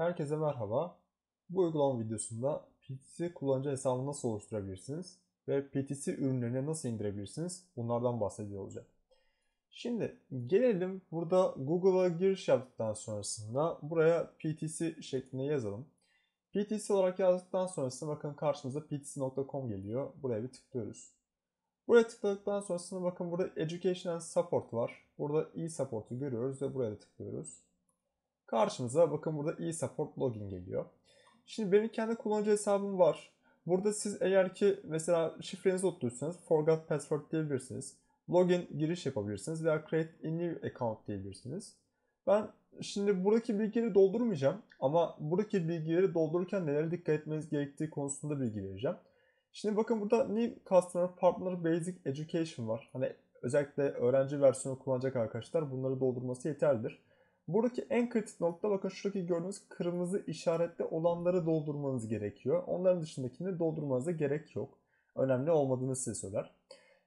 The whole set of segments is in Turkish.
Herkese merhaba. Bu uygulama videosunda PTC kullanıcı hesabını nasıl oluşturabilirsiniz ve PTC ürünlerini nasıl indirebilirsiniz bunlardan bahsediyor olacak. Şimdi gelelim burada Google'a giriş yaptıktan sonrasında buraya PTC şeklinde yazalım. PTC olarak yazdıktan sonrasında bakın karşımıza ptc.com geliyor. Buraya bir tıklıyoruz. Buraya tıkladıktan sonrasında bakın burada Education and Support var. Burada e-Support'u görüyoruz ve buraya da tıklıyoruz. Karşımıza bakın burada e-support login geliyor. Şimdi benim kendi kullanıcı hesabım var. Burada siz eğer ki mesela şifrenizi unuttuysanız forgot password diyebilirsiniz. Login giriş yapabilirsiniz veya create a new account diyebilirsiniz. Ben şimdi buradaki bilgileri doldurmayacağım ama buradaki bilgileri doldururken nelere dikkat etmeniz gerektiği konusunda bilgi vereceğim. Şimdi bakın burada New Customer Partner Basic Education var. Hani özellikle öğrenci versiyonu kullanacak arkadaşlar bunları doldurması yeterlidir. Buradaki en kritik nokta bakın şuradaki gördüğünüz kırmızı işaretli olanları doldurmanız gerekiyor. Onların dışındakini doldurmanıza gerek yok. Önemli olmadığını size söyler.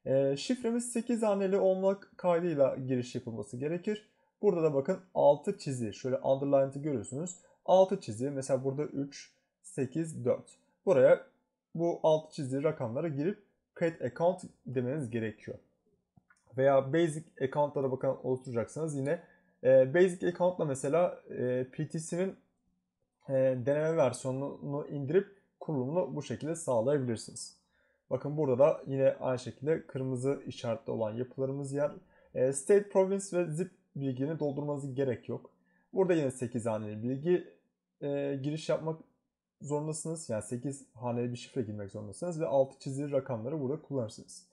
E, şifremiz 8 haneli olmak kaydıyla giriş yapılması gerekir. Burada da bakın 6 çizi şöyle underline'ı görüyorsunuz. 6 çizi mesela burada 3, 8, 4. Buraya bu 6 çizili rakamlara girip create account demeniz gerekiyor. Veya basic account'lara bakın oluşturacaksanız yine e, Basic Account'la mesela e, PTC'nin e, deneme versiyonunu indirip kurulumunu bu şekilde sağlayabilirsiniz. Bakın burada da yine aynı şekilde kırmızı işaretli olan yapılarımız yer. E, state, province ve zip bilgilerini doldurmanız gerek yok. Burada yine 8 haneli bilgi e, giriş yapmak zorundasınız. Yani 8 haneli bir şifre girmek zorundasınız ve 6 çizili rakamları burada kullanırsınız.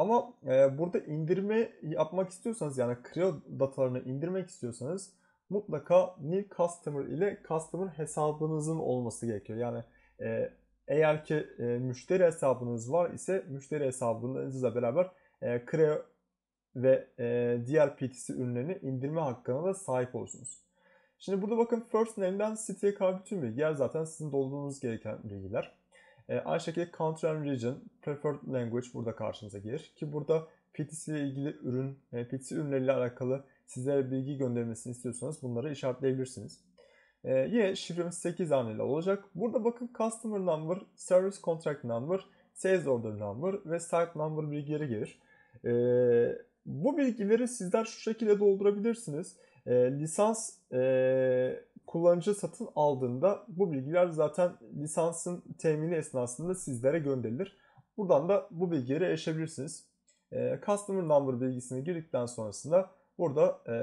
Ama e, burada indirme yapmak istiyorsanız yani Creo datalarını indirmek istiyorsanız mutlaka new customer ile customer hesabınızın olması gerekiyor. Yani e, eğer ki e, müşteri hesabınız var ise müşteri hesabınızla beraber e, Creo ve e, diğer PTC ürünlerini indirme hakkına da sahip olursunuz. Şimdi burada bakın first name'den city'ye kadar bütün bilgiler zaten sizin doldurmanız gereken bilgiler. E, aynı şekilde Country and Region, Preferred Language burada karşınıza gelir. Ki burada PTC ile ilgili ürün, e, PTC ürünleriyle alakalı sizlere bilgi göndermesini istiyorsanız bunları işaretleyebilirsiniz. E, yine şifremiz 8 haneli olacak. Burada bakın Customer Number, Service Contract Number, Sales Order Number ve Site Number bilgileri gelir. E, bu bilgileri sizler şu şekilde doldurabilirsiniz. E, lisans e, kullanıcı satın aldığında bu bilgiler zaten lisansın temini esnasında sizlere gönderilir. Buradan da bu bilgileri erişebilirsiniz. E, customer number bilgisini girdikten sonrasında burada e,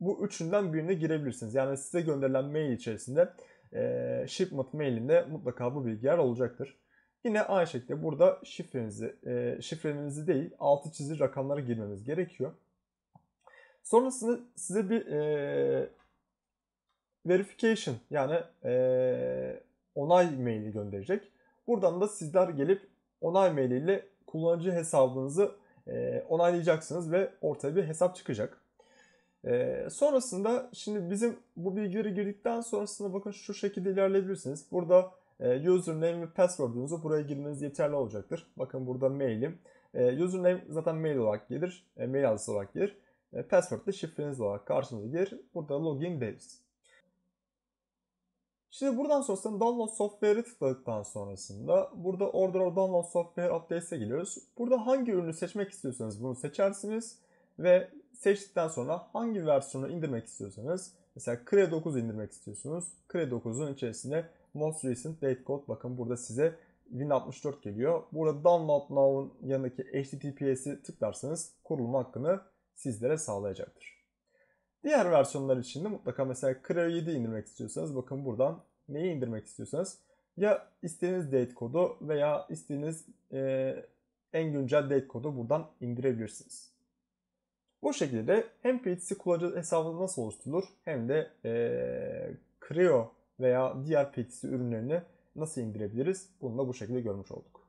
bu üçünden birine girebilirsiniz. Yani size gönderilen mail içerisinde e, shipment mailinde mutlaka bu bilgiler olacaktır. Yine aynı şekilde burada şifrenizi, e, şifrenizi değil altı çizili rakamlara girmemiz gerekiyor. Sonrasında size bir e, verification yani e, onay maili gönderecek. Buradan da sizler gelip onay mailiyle kullanıcı hesabınızı e, onaylayacaksınız ve ortaya bir hesap çıkacak. E, sonrasında şimdi bizim bu bilgileri girdikten sonrasında bakın şu şekilde ilerleyebilirsiniz. Burada e, username ve password'unuzu buraya girmeniz yeterli olacaktır. Bakın burada mailim. E, username zaten mail olarak gelir. E, mail adresi olarak gelir. E, password da şifreniz olarak karşınıza gelir. Burada login deriz. Şimdi buradan sonrasında download software'ı tıkladıktan sonrasında burada order or download software updates'e giriyoruz. Burada hangi ürünü seçmek istiyorsanız bunu seçersiniz ve seçtikten sonra hangi versiyonu indirmek istiyorsanız mesela Cre 9 indirmek istiyorsunuz. Cre 9'un içerisinde most recent date code bakın burada size Win64 geliyor. Burada Download Now'un yanındaki HTTPS'i tıklarsanız kurulum hakkını sizlere sağlayacaktır. Diğer versiyonlar için de mutlaka mesela Creo 7 indirmek istiyorsanız bakın buradan neyi indirmek istiyorsanız ya istediğiniz date kodu veya istediğiniz e, en güncel date kodu buradan indirebilirsiniz. Bu şekilde hem PHC kullanıcı hesabı nasıl oluşturulur hem de e, Creo veya diğer PHC ürünlerini nasıl indirebiliriz bunu da bu şekilde görmüş olduk.